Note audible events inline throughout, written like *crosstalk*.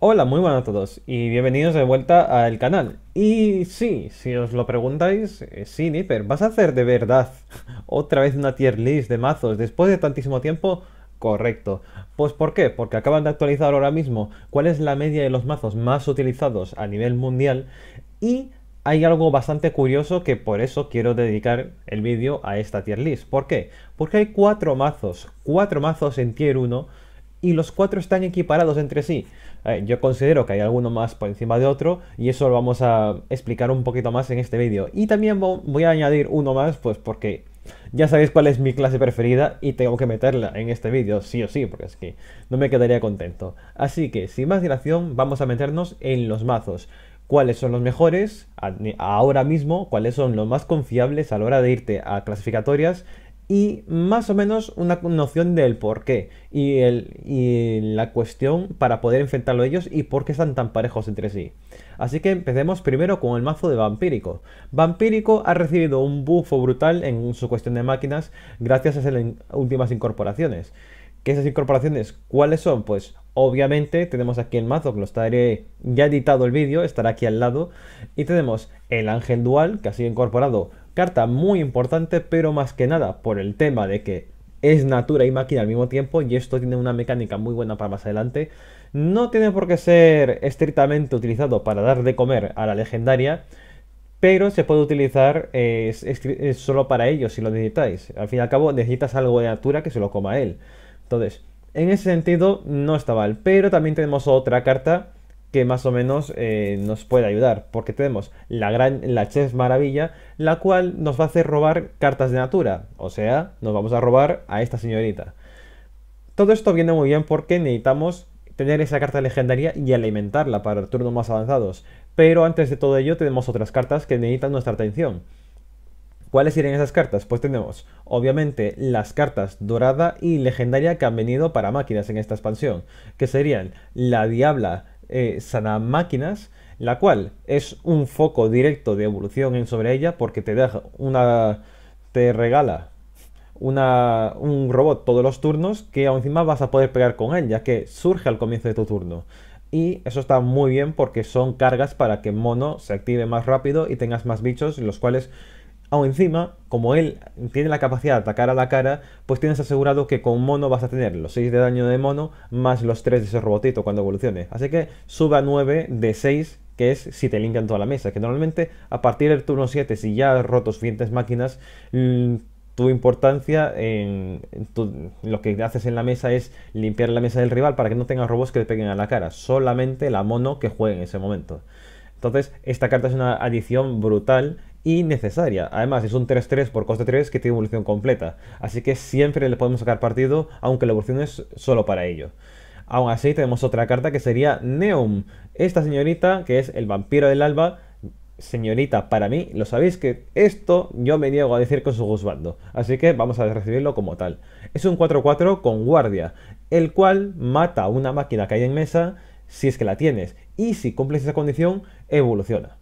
Hola, muy buenas a todos y bienvenidos de vuelta al canal. Y sí, si os lo preguntáis, Si eh, sí, Nipper, ¿vas a hacer de verdad *laughs* otra vez una tier list de mazos después de tantísimo tiempo? Correcto. Pues ¿por qué? Porque acaban de actualizar ahora mismo cuál es la media de los mazos más utilizados a nivel mundial y hay algo bastante curioso que por eso quiero dedicar el vídeo a esta tier list. ¿Por qué? Porque hay cuatro mazos, cuatro mazos en tier 1 y los cuatro están equiparados entre sí. Eh, yo considero que hay alguno más por encima de otro y eso lo vamos a explicar un poquito más en este vídeo. Y también voy a añadir uno más pues porque ya sabéis cuál es mi clase preferida y tengo que meterla en este vídeo sí o sí porque es que no me quedaría contento. Así que sin más dilación vamos a meternos en los mazos. ¿Cuáles son los mejores ahora mismo? ¿Cuáles son los más confiables a la hora de irte a clasificatorias? y más o menos una noción del por qué y, el, la cuestión para poder enfrentarlo ellos y por qué están tan parejos entre sí. Así que empecemos primero con el mazo de Vampírico. Vampírico ha recibido un buffo brutal en su cuestión de máquinas gracias a las últimas incorporaciones. ¿Qué esas incorporaciones? ¿Cuáles son? Pues obviamente tenemos aquí el mazo que lo estaré ya editado el vídeo, estará aquí al lado. Y tenemos el ángel dual que ha sido incorporado Carta muy importante, pero más que nada por el tema de que es natura y máquina al mismo tiempo y esto tiene una mecánica muy buena para más adelante. No tiene por qué ser estrictamente utilizado para dar de comer a la legendaria, pero se puede utilizar eh, solo para ello si lo necesitáis. Al fin y al cabo necesitas algo de natura que se lo coma él. Entonces, en ese sentido no está mal, pero también tenemos otra carta que más o menos eh, nos puede ayudar, porque tenemos la gran la Chef Maravilla, la cual nos va a hacer robar cartas de natura, o sea, nos vamos a robar a esta señorita. Todo esto viene muy bien porque necesitamos tener esa carta legendaria y alimentarla para turnos más avanzados, pero antes de todo ello tenemos otras cartas que necesitan nuestra atención. ¿Cuáles serían esas cartas? Pues tenemos, obviamente, las cartas dorada y legendaria que han venido para máquinas en esta expansión, que serían la Diabla, eh, sanamáquinas máquinas, la cual es un foco directo de evolución en sobre ella porque te deja una te regala una, un robot todos los turnos que encima vas a poder pegar con él, ya que surge al comienzo de tu turno. Y eso está muy bien porque son cargas para que Mono se active más rápido y tengas más bichos, los cuales Aún encima, como él tiene la capacidad de atacar a la cara, pues tienes asegurado que con mono vas a tener los 6 de daño de mono más los 3 de ese robotito cuando evolucione. Así que suba 9 de 6, que es si te limpian toda la mesa. Que normalmente a partir del turno 7, si ya has roto suficientes máquinas, mm, tu importancia en, lo que haces en la mesa es limpiar la mesa del rival para que no tengas robots que te peguen a la cara. Solamente la mono que juegue en ese momento. Entonces, esta carta es una adición brutal y necesaria. Además, es un 3-3 por coste 3 que tiene evolución completa, así que siempre le podemos sacar partido, aunque la evolución es solo para ello. Aún así, tenemos otra carta que sería Neum. Esta señorita, que es el vampiro del alba, señorita, para mí, lo sabéis que esto yo me niego a decir que es un gusbando, así que vamos a recibirlo como tal. Es un 4-4 con guardia, el cual mata a una máquina que hay en mesa si es que la tienes, y si cumples esa condición, evoluciona.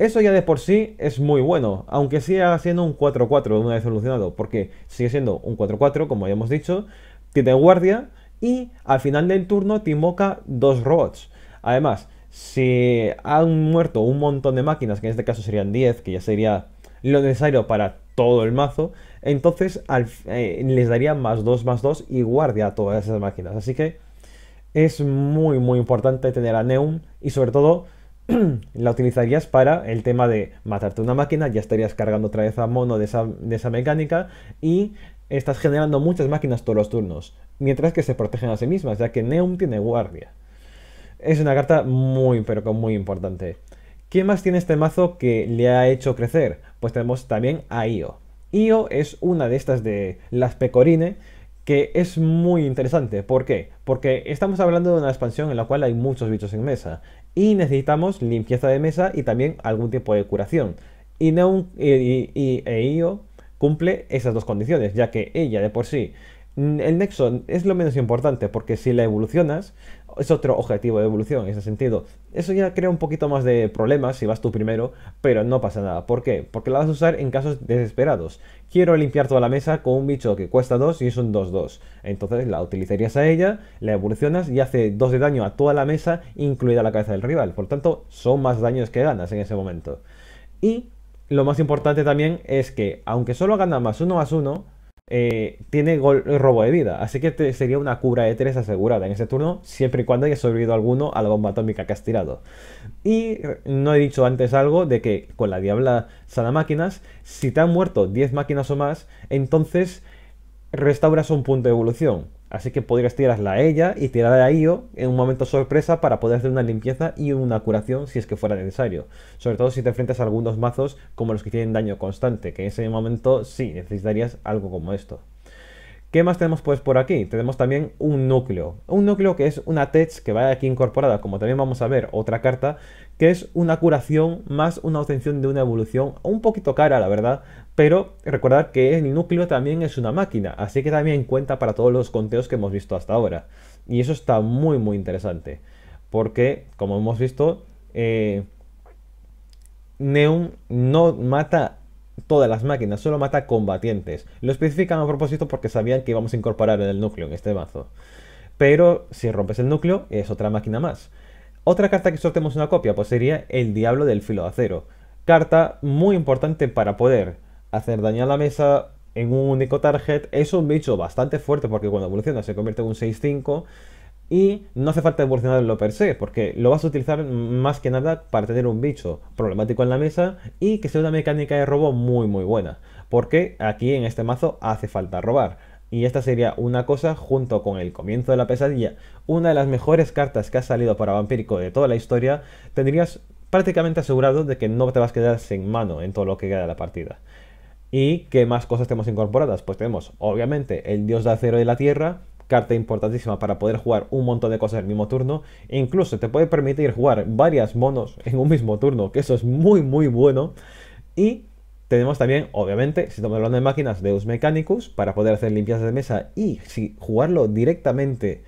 Eso ya de por sí es muy bueno, aunque siga siendo un 4-4 una vez solucionado, porque sigue siendo un 4-4, como ya hemos dicho, tiene guardia y al final del turno te invoca dos robots. Además, si han muerto un montón de máquinas, que en este caso serían 10, que ya sería lo necesario para todo el mazo, entonces eh, les daría más 2, más 2 y guardia a todas esas máquinas. Así que es muy, muy importante tener a Neum y sobre todo *clears throat* la utilizarías para el tema de matarte una máquina, ya estarías cargando otra vez a mono de esa, mecánica y estás generando muchas máquinas todos los turnos, mientras que se protegen a sí mismas, ya que Neum tiene guardia. Es una carta muy, pero muy importante. ¿Qué más tiene este mazo que le ha hecho crecer? Pues tenemos también a Io. Io es una de estas de las Pecorine, que es muy interesante. ¿Por qué? Porque estamos hablando de una expansión en la cual hay muchos bichos en mesa y necesitamos limpieza de mesa y también algún tipo de curación. Y, no e cumple esas dos condiciones, ya que ella de por sí, el nexo es lo menos importante, porque si la evolucionas, es otro objetivo de evolución en ese sentido. Eso ya crea un poquito más de problemas si vas tú primero, pero no pasa nada. ¿Por qué? Porque la vas a usar en casos desesperados. Quiero limpiar toda la mesa con un bicho que cuesta 2 y es un 2-2. Entonces la utilizarías a ella, la evolucionas y hace 2 de daño a toda la mesa, incluida la cabeza del rival. Por tanto, son más daños que ganas en ese momento. Y lo más importante también es que, aunque solo gana más 1 más 1, eh, tiene eh, robo de vida. Así que te, sería una cura de 3 asegurada en ese turno, siempre y cuando hayas sobrevivido alguno a la bomba atómica que has tirado. Y eh, no he dicho antes algo de que con la Diabla sana máquinas, si te han muerto 10 máquinas o más, entonces restauras un punto de evolución. Así que podrías tirarla a ella y tirarla a Io en un momento sorpresa para poder hacer una limpieza y una curación si es que fuera necesario. Sobre todo si te enfrentas a algunos mazos como los que tienen daño constante, que en ese momento sí necesitarías algo como esto. ¿Qué más tenemos pues por aquí? Tenemos también un núcleo. Un núcleo que es una tech que va aquí incorporada, como también vamos a ver otra carta, que es una curación más una obtención de una evolución un poquito cara, la verdad. Pero recordad que el núcleo también es una máquina, así que también cuenta para todos los conteos que hemos visto hasta ahora. Y eso está muy muy interesante, porque como hemos visto, eh, Neum no mata todas las máquinas, solo mata combatientes. Lo especifican a propósito porque sabían que íbamos a incorporar en el núcleo en este mazo. Pero si rompes el núcleo, es otra máquina más. Otra carta que sortemos una copia, pues sería el Diablo del Filo de Acero. Carta muy importante para poder hacer daño a la mesa en un único target. Es un bicho bastante fuerte porque cuando evoluciona se convierte en un 6-5 y no hace falta evolucionarlo per se, porque lo vas a utilizar más que nada para tener un bicho problemático en la mesa y que sea una mecánica de robo muy muy buena, porque aquí en este mazo hace falta robar. Y esta sería una cosa, junto con el comienzo de la pesadilla, una de las mejores cartas que ha salido para Vampírico de toda la historia, tendrías prácticamente asegurado de que no te vas a quedar sin mano en todo lo que queda de la partida. ¿Y qué más cosas tenemos incorporadas? Pues tenemos, obviamente, el dios de acero de la tierra, carta importantísima para poder jugar un montón de cosas en el mismo turno. E incluso te puede permitir jugar varias monos en un mismo turno, que eso es muy muy bueno. Y tenemos también, obviamente, si estamos hablando de máquinas, Deus Mechanicus, para poder hacer limpias de mesa y si jugarlo directamente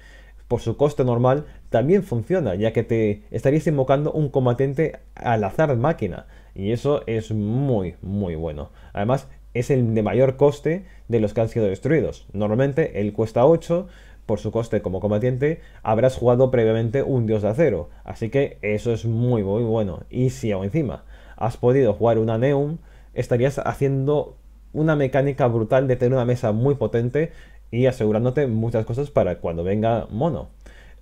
por su coste normal, también funciona, ya que te estarías invocando un combatiente al azar máquina. Y eso es muy, muy bueno. Además, es el de mayor coste de los que han sido destruidos. Normalmente él cuesta 8, por su coste como combatiente, habrás jugado previamente un dios de acero, así que eso es muy muy bueno. Y si aún encima has podido jugar una Neum, estarías haciendo una mecánica brutal de tener una mesa muy potente y asegurándote muchas cosas para cuando venga mono.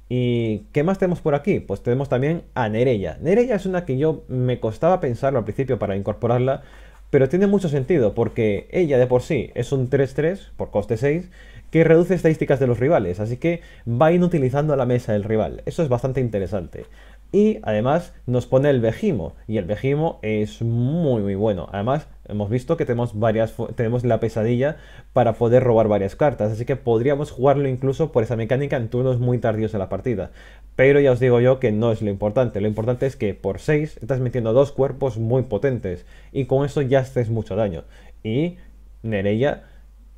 ¿Y qué más tenemos por aquí? Pues tenemos también a Nereya. Nereya es una que yo me costaba pensarlo al principio para incorporarla, pero tiene mucho sentido porque ella de por sí es un 3-3 por coste 6 que reduce estadísticas de los rivales, así que va inutilizando la mesa del rival. Eso es bastante interesante. Y además nos pone el Vejimo. Y el Vejimo es muy muy bueno. Además, hemos visto que tenemos varias tenemos la pesadilla para poder robar varias cartas. Así que podríamos jugarlo incluso por esa mecánica en turnos muy tardíos de la partida. Pero ya os digo yo que no es lo importante. Lo importante es que por 6 estás metiendo dos cuerpos muy potentes. Y con eso ya haces mucho daño. Y Nereya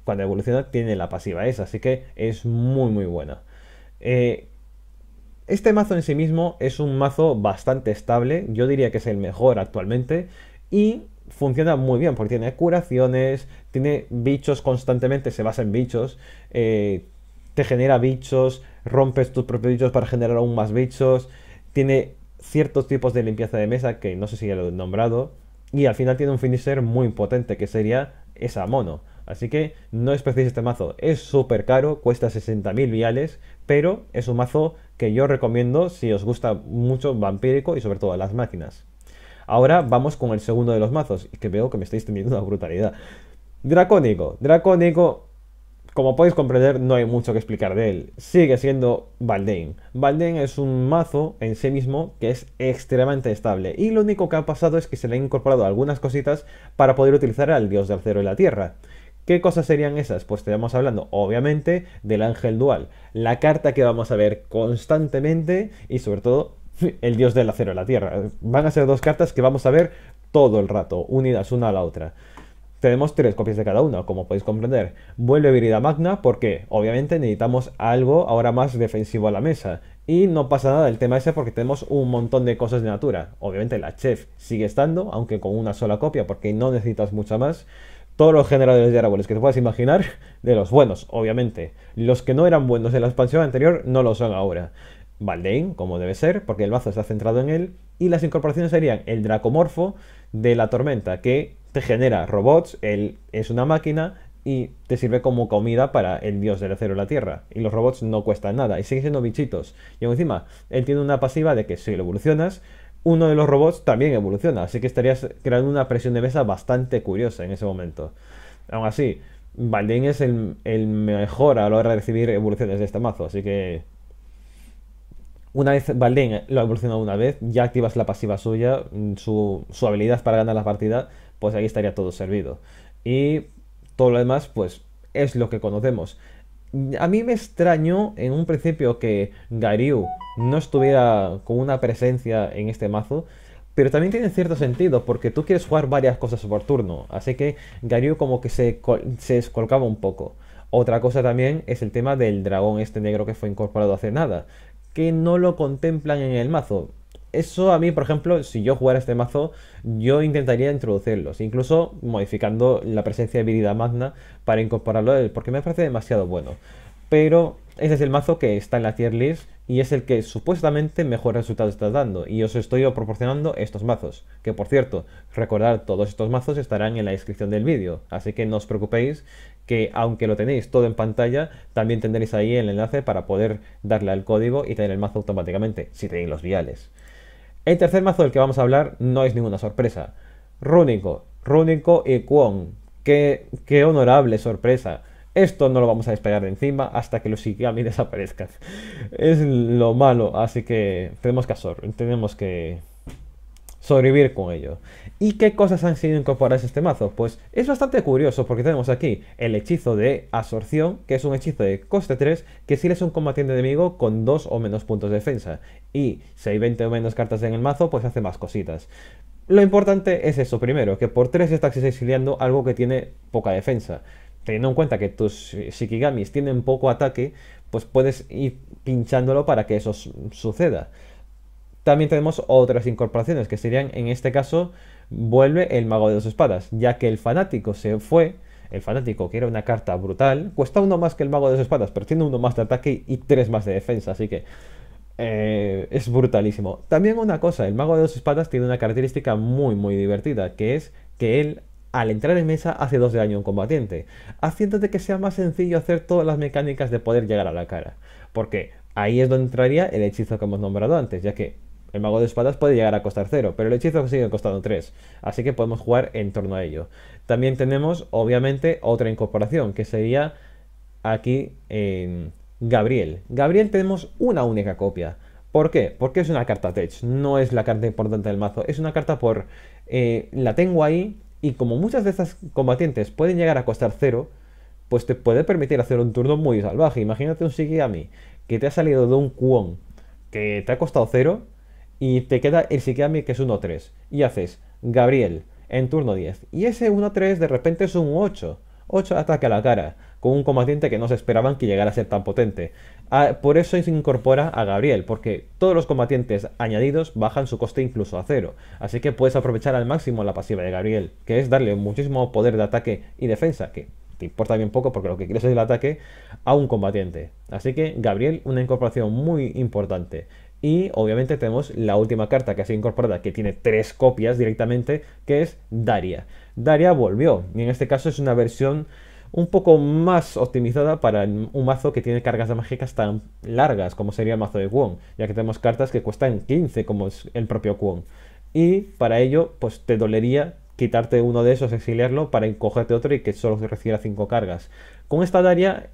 cuando evoluciona tiene la pasiva esa, así que es muy muy buena. Eh, este mazo en sí mismo es un mazo bastante estable, yo diría que es el mejor actualmente y funciona muy bien porque tiene curaciones, tiene bichos constantemente, se basa en bichos, eh, te genera bichos, rompes tus propios bichos para generar aún más bichos, tiene ciertos tipos de limpieza de mesa que no sé si ya lo he nombrado y al final tiene un finisher muy potente que sería esa mono. Así que no preciso este mazo. Es súper caro, cuesta 60.000 viales, pero es un mazo que yo recomiendo si os gusta mucho vampírico y sobre todo las máquinas. Ahora vamos con el segundo de los mazos, que veo que me estáis teniendo una brutalidad. Dracónico. Dracónico, como podéis comprender, no hay mucho que explicar de él. Sigue siendo Valdain. Valdain es un mazo en sí mismo que es extremadamente estable. Y lo único que ha pasado es que se le han incorporado algunas cositas para poder utilizar al dios del acero y la tierra. ¿Qué cosas serían esas? Pues vamos hablando, obviamente, del ángel dual, la carta que vamos a ver constantemente y sobre todo *laughs* el dios del acero en la tierra. Van a ser dos cartas que vamos a ver todo el rato, unidas una a la otra. Tenemos tres copias de cada una, como podéis comprender. Vuelve Virida Magna porque, obviamente, necesitamos algo ahora más defensivo a la mesa. Y no pasa nada el tema ese porque tenemos un montón de cosas de natura. Obviamente la chef sigue estando, aunque con una sola copia porque no necesitas mucha más todos los generadores de árboles que te puedas imaginar, de los buenos, obviamente. Los que no eran buenos en la expansión anterior no lo son ahora. Valdein, como debe ser, porque el mazo está centrado en él, y las incorporaciones serían el Dracomorfo de la Tormenta, que te genera robots, él es una máquina y te sirve como comida para el dios del acero en la tierra. Y los robots no cuestan nada, y siguen siendo bichitos. Y encima, él tiene una pasiva de que si lo evolucionas, uno de los robots también evoluciona, así que estarías creando una presión de mesa bastante curiosa en ese momento. Aún así, Baldín es el, mejor a la hora de recibir evoluciones de este mazo, así que... Una vez Baldín lo ha evolucionado una vez, ya activas la pasiva suya, mm, su, su habilidad para ganar la partida, pues ahí estaría todo servido. Y todo lo demás, pues, es lo que conocemos a mí me extrañó en un principio que Garyu no estuviera con una presencia en este mazo, pero también tiene cierto sentido, porque tú quieres jugar varias cosas por turno, así que Garyu como que se, se escolcaba un poco. Otra cosa también es el tema del dragón este negro que fue incorporado hace nada, que no lo contemplan en el mazo eso a mí, por ejemplo, si yo jugara este mazo, yo intentaría introducirlos, incluso modificando la presencia de habilidad Magna para incorporarlo a él, porque me parece demasiado bueno. Pero ese es el mazo que está en la tier list y es el que supuestamente mejor resultado está dando. Y os estoy proporcionando estos mazos. Que por cierto, recordar todos estos mazos estarán en la descripción del vídeo. Así que no os preocupéis que aunque lo tenéis todo en pantalla, también tendréis ahí el enlace para poder darle al código y tener el mazo automáticamente, si tenéis los viales. El tercer mazo del que vamos a hablar no es ninguna sorpresa. Rúnico, Rúnico y Kwon. Qué, qué honorable sorpresa. Esto no lo vamos a despegar de encima hasta que los Shikami *laughs* desaparezcan. Es lo malo, así que tenemos que, tenemos que sobrevivir con ello. ¿Y qué cosas han sido incorporadas a este mazo? Pues es bastante curioso porque tenemos aquí el hechizo de absorción, que es un hechizo de coste 3, que si eres un combatiente enemigo con 2 o menos puntos de defensa. Y si hay 20 o menos cartas en el mazo, pues hace más cositas. Lo importante es eso, primero, que por 3 estás exiliando algo que tiene poca defensa. Teniendo en cuenta que tus Shikigamis tienen poco ataque, pues puedes ir pinchándolo para que eso suceda. También tenemos otras incorporaciones, que serían en este caso vuelve el mago de dos espadas, ya que el fanático se fue, el fanático que era una carta brutal, cuesta uno más que el mago de dos espadas, pero tiene uno más de ataque y tres más de defensa, así que eh, es brutalísimo. También una cosa, el mago de dos espadas tiene una característica muy muy divertida, que es que él al entrar en mesa hace dos de daño a un combatiente, haciéndote que sea más sencillo hacer todas las mecánicas de poder llegar a la cara. Porque ahí es donde entraría el hechizo que hemos nombrado antes, ya que el mago de espadas puede llegar a costar 0, pero el hechizo sigue costando 3, así que podemos jugar en torno a ello. También tenemos, obviamente, otra incorporación, que sería aquí en Gabriel. Gabriel tenemos una única copia. ¿Por qué? Porque es una carta tech, no es la carta importante del mazo, es una carta por... Eh, la tengo ahí y como muchas de estas combatientes pueden llegar a costar 0, pues te puede permitir hacer un turno muy salvaje. Imagínate un mí que te ha salido de un cuón, que te ha costado 0 y te queda el Shikami que es 1-3 y haces Gabriel en turno 10 y ese 1-3 de repente es un 8. 8 ataque a la cara, con un combatiente que no se esperaban que llegara a ser tan potente. Ah, por eso se incorpora a Gabriel, porque todos los combatientes añadidos bajan su coste incluso a cero. Así que puedes aprovechar al máximo la pasiva de Gabriel, que es darle muchísimo poder de ataque y defensa, que te importa bien poco porque lo que quieres es el ataque a un combatiente. Así que Gabriel, una incorporación muy importante. Y obviamente tenemos la última carta que ha sido incorporada, que tiene tres copias directamente, que es Daria. Daria volvió, y en este caso es una versión un poco más optimizada para un mazo que tiene cargas de mágicas tan largas como sería el mazo de Kwon, ya que tenemos cartas que cuestan 15 como es el propio Kwon. Y para ello, pues te dolería quitarte uno de esos, exiliarlo para encogerte otro y que solo recibiera 5 cargas. Con esta Daria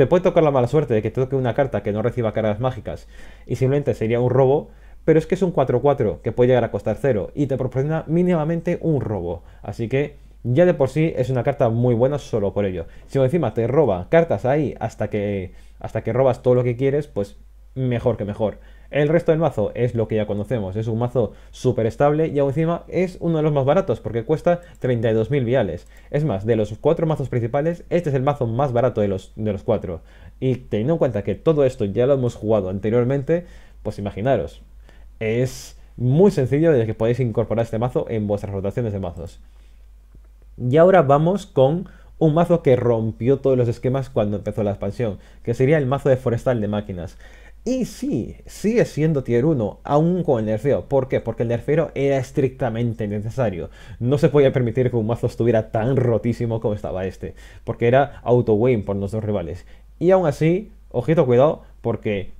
te puede tocar la mala suerte de que te toque una carta que no reciba cargas mágicas y simplemente sería un robo, pero es que es un 4-4 que puede llegar a costar 0 y te proporciona mínimamente un robo. Así que ya de por sí es una carta muy buena solo por ello. Si encima te roba cartas ahí hasta que, hasta que robas todo lo que quieres, pues mejor que mejor. El resto del mazo es lo que ya conocemos, es un mazo súper estable y aún encima es uno de los más baratos porque cuesta 32.000 viales. Es más, de los cuatro mazos principales, este es el mazo más barato de los, de los cuatro. Y teniendo en cuenta que todo esto ya lo hemos jugado anteriormente, pues imaginaros, es muy sencillo de que podéis incorporar este mazo en vuestras rotaciones de mazos. Y ahora vamos con un mazo que rompió todos los esquemas cuando empezó la expansión, que sería el mazo de forestal de máquinas. Y sí, sigue siendo tier 1, aún con el nerfeo. ¿Por qué? Porque el nerfeo era estrictamente necesario. No se podía permitir que un mazo estuviera tan rotísimo como estaba este, porque era auto-win por nuestros rivales. Y aún así, ojito cuidado, porque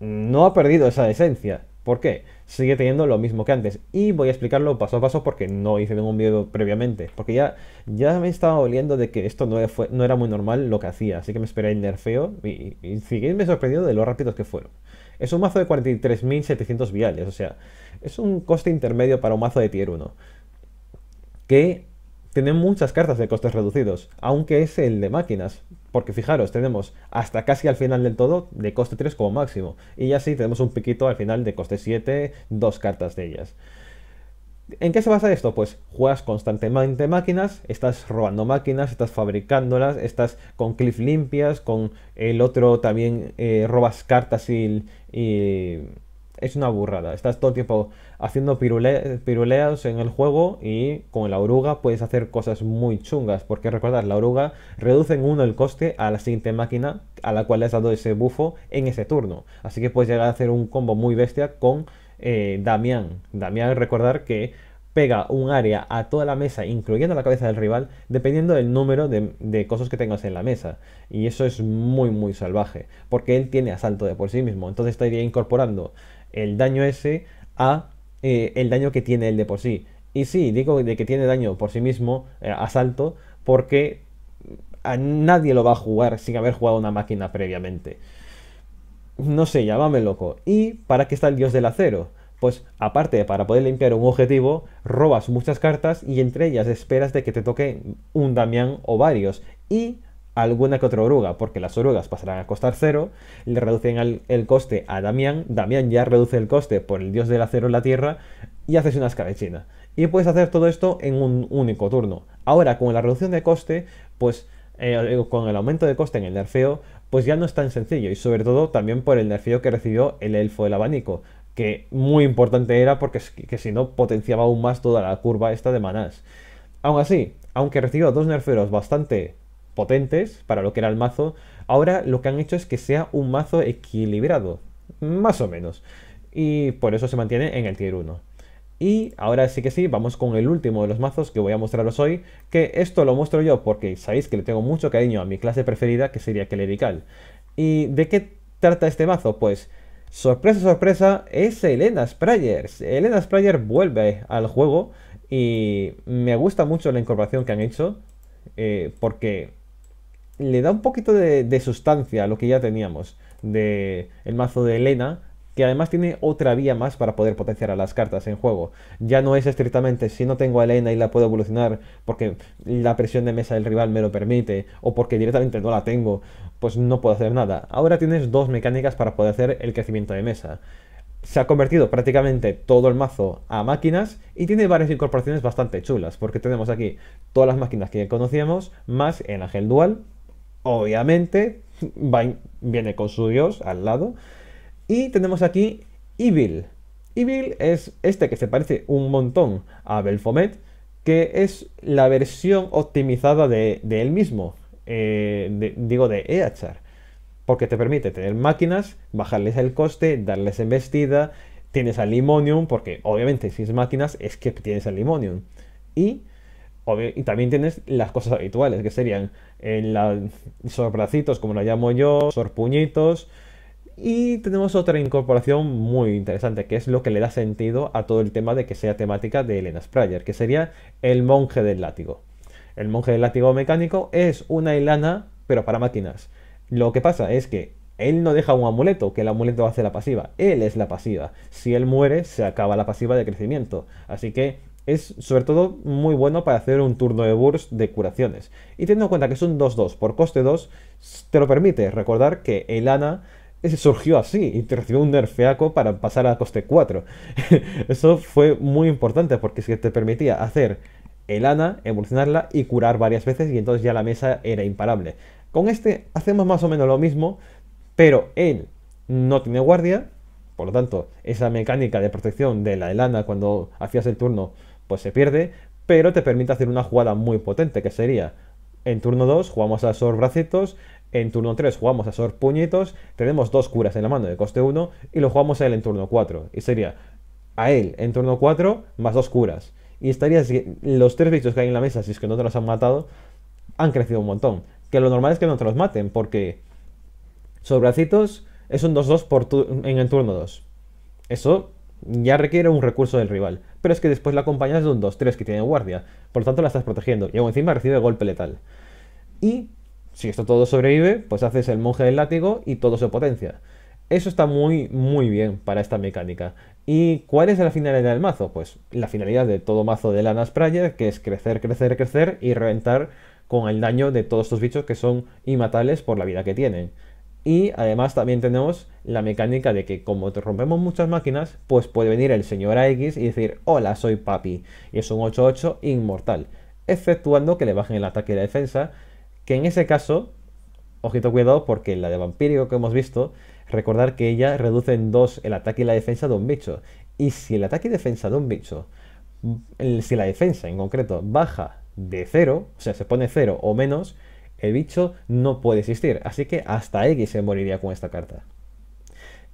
no ha perdido esa esencia. ¿Por qué? Sigue teniendo lo mismo que antes. Y voy a explicarlo paso a paso porque no hice ningún video previamente. Porque ya, ya me estaba oliendo de que esto no, no era muy normal lo que hacía. Así que me esperé el nerfeo y, y, sorprendido de lo rápidos que fueron. Es un mazo de 43.700 viales, o sea, es un coste intermedio para un mazo de tier 1. Que tiene muchas cartas de costes reducidos, aunque es el de máquinas. Porque fijaros, tenemos hasta casi al final del todo de coste 3 como máximo. Y ya sí, tenemos un piquito al final de coste 7, dos cartas de ellas. ¿En qué se basa esto? Pues juegas constantemente máquinas, estás robando máquinas, estás fabricándolas, estás con cliff limpias, con el otro también eh, robas cartas y, y, Es una burrada, estás todo el tiempo haciendo piruleos en el juego y con la oruga puedes hacer cosas muy chungas, porque recordad, la oruga reduce en uno el coste a la siguiente máquina a la cual le has dado ese bufo en ese turno, así que puedes llegar a hacer un combo muy bestia con eh, Damián. Damián, recordar que pega un área a toda la mesa, incluyendo la cabeza del rival, dependiendo del número de, de, cosas que tengas en la mesa. Y eso es muy, muy salvaje, porque él tiene asalto de por sí mismo. Entonces estaría incorporando el daño ese a eh, el daño que tiene él de por sí. Y sí, digo de que tiene daño por sí mismo, eh, asalto, porque a nadie lo va a jugar sin haber jugado una máquina previamente. No sé, llámame loco. ¿Y para qué está el dios del acero? Pues aparte, para poder limpiar un objetivo, robas muchas cartas y entre ellas esperas de que te toque un Damián o varios. Y alguna que otra oruga, porque las orugas pasarán a costar cero, le reducen el, coste a Damián, Damián ya reduce el coste por el dios del acero en la tierra, y haces una escabechina. Y puedes hacer todo esto en un único turno. Ahora, con la reducción de coste, pues eh, eh, con el aumento de coste en el nerfeo, pues ya no es tan sencillo, y sobre todo también por el nerfeo que recibió el elfo del abanico, que muy importante era porque que si no potenciaba aún más toda la curva esta de manás. Aún así, aunque recibió dos nerfeos bastante potentes para lo que era el mazo, ahora lo que han hecho es que sea un mazo equilibrado, más o menos. Y por eso se mantiene en el tier 1. Y ahora sí que sí, vamos con el último de los mazos que voy a mostraros hoy, que esto lo muestro yo porque sabéis que le tengo mucho cariño a mi clase preferida, que sería clerical. ¿Y de qué trata este mazo? Pues, sorpresa, sorpresa, es Elena Sprayers. Elena Sprayer vuelve al juego y me gusta mucho la incorporación que han hecho, eh, porque le da un poquito de, sustancia a lo que ya teníamos del el mazo de Elena, que además tiene otra vía más para poder potenciar a las cartas en juego. Ya no es estrictamente si no tengo a Elena y la puedo evolucionar porque la presión de mesa del rival me lo permite o porque directamente no la tengo, pues no puedo hacer nada. Ahora tienes dos mecánicas para poder hacer el crecimiento de mesa. Se ha convertido prácticamente todo el mazo a máquinas y tiene varias incorporaciones bastante chulas, porque tenemos aquí todas las máquinas que ya conocíamos, más el ángel dual, obviamente, viene con su dios al lado. Y tenemos aquí Evil. Evil es este que se parece un montón a Belfomet, que es la versión optimizada de, él mismo, eh, digo de Eachar, porque te permite tener máquinas, bajarles el coste, darles embestida, tienes al Limonium, porque obviamente si es máquinas es que tienes al Limonium, y y también tienes las cosas habituales, que serían en eh, la, sorbracitos, como lo llamo yo, sorpuñitos. Y tenemos otra incorporación muy interesante, que es lo que le da sentido a todo el tema de que sea temática de Elena Sprayer, que sería el monje del látigo. El monje del látigo mecánico es una Elana, pero para máquinas. Lo que pasa es que él no deja un amuleto, que el amuleto hace la pasiva. Él es la pasiva. Si él muere, se acaba la pasiva de crecimiento. Así que es sobre todo muy bueno para hacer un turno de burst de curaciones. Y teniendo en cuenta que es un 2-2 por coste 2, te lo permite recordar que el Ana surgió así y te recibió un nerfeaco para pasar a coste 4. *laughs* Eso fue muy importante porque te permitía hacer el Ana evolucionarla y curar varias veces y entonces ya la mesa era imparable. Con este hacemos más o menos lo mismo, pero él no tiene guardia, por lo tanto esa mecánica de protección de la Elana cuando hacías el turno pues se pierde, pero te permite hacer una jugada muy potente, que sería en turno 2 jugamos a Sor Bracitos, en turno 3 jugamos a Sor Puñitos, tenemos dos curas en la mano de coste 1 y lo jugamos a él en turno 4. Y sería a él en turno 4 más dos curas. Y estarías los tres bichos que hay en la mesa, si es que no te los han matado, han crecido un montón. Que lo normal es que no te los maten, porque Sor Bracitos es un 2-2 en el turno 2. Eso ya requiere un recurso del rival. Pero es que después la acompañas de un 2-3 que tiene guardia. Por lo tanto la estás protegiendo. Y aún encima recibe golpe letal. Y si esto todo sobrevive, pues haces el monje del látigo y todo se potencia. Eso está muy, muy bien para esta mecánica. ¿Y cuál es la finalidad del mazo? Pues la finalidad de todo mazo de Lana Sprayer, que es crecer, crecer, crecer y reventar con el daño de todos estos bichos que son imatables por la vida que tienen. Y además también tenemos la mecánica de que como te rompemos muchas máquinas, pues puede venir el señor AX y decir, hola, soy papi. Y es un 8-8 inmortal, exceptuando que le bajen el ataque y la defensa, que en ese caso, ojito cuidado, porque la de vampiro que hemos visto, recordar que ella reduce en 2 el ataque y la defensa de un bicho. Y si el ataque y defensa de un bicho, si la defensa en concreto baja de 0, o sea, se pone 0 o menos, el bicho no puede existir, así que hasta X se moriría con esta carta.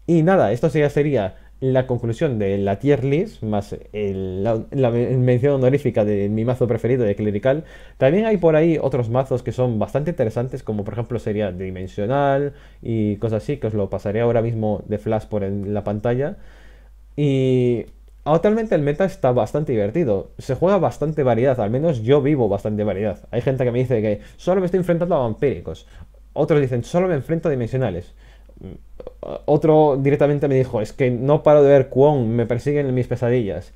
Y nada, esto ya sería la conclusión de la tier list, más la, mención honorífica de mi mazo preferido de Clerical. También hay por ahí otros mazos que son bastante interesantes, como por ejemplo sería Dimensional y cosas así, que os lo pasaré ahora mismo de flash por la pantalla. Y Actualmente el meta está bastante divertido. Se juega bastante variedad, al menos yo vivo bastante variedad. Hay gente que me dice que solo me estoy enfrentando a vampíricos. Otros dicen, solo me enfrento a dimensionales. Mm, otro directamente me dijo, es que no paro de ver Kwon, me persiguen en mis pesadillas.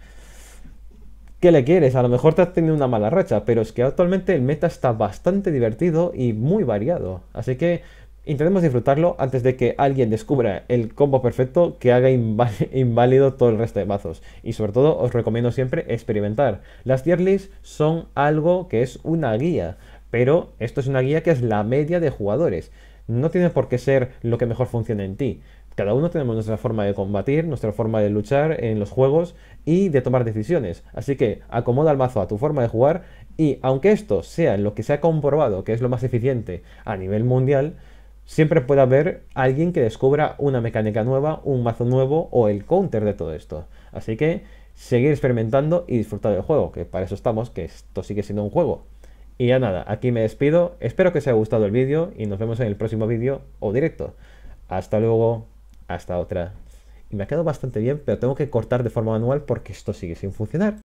¿Qué le quieres? A lo mejor te has tenido una mala racha, pero es que actualmente el meta está bastante divertido y muy variado. Así que intentemos disfrutarlo antes de que alguien descubra el combo perfecto que haga *laughs* inválido todo el resto de mazos. Y sobre todo os recomiendo siempre experimentar. Las tier lists son algo que es una guía, pero esto es una guía que es la media de jugadores. No tiene por qué ser lo que mejor funcione en ti. Cada uno tenemos nuestra forma de combatir, nuestra forma de luchar en los juegos y de tomar decisiones. Así que acomoda el mazo a tu forma de jugar y aunque esto sea lo que se ha comprobado que es lo más eficiente a nivel mundial, siempre puede haber alguien que descubra una mecánica nueva, un mazo nuevo o el counter de todo esto. Así que seguir experimentando y disfrutar del juego, que para eso estamos, que esto sigue siendo un juego. Y ya nada, aquí me despido, espero que os haya gustado el vídeo y nos vemos en el próximo vídeo o directo. Hasta luego, hasta otra. Y me ha quedado bastante bien, pero tengo que cortar de forma manual porque esto sigue sin funcionar.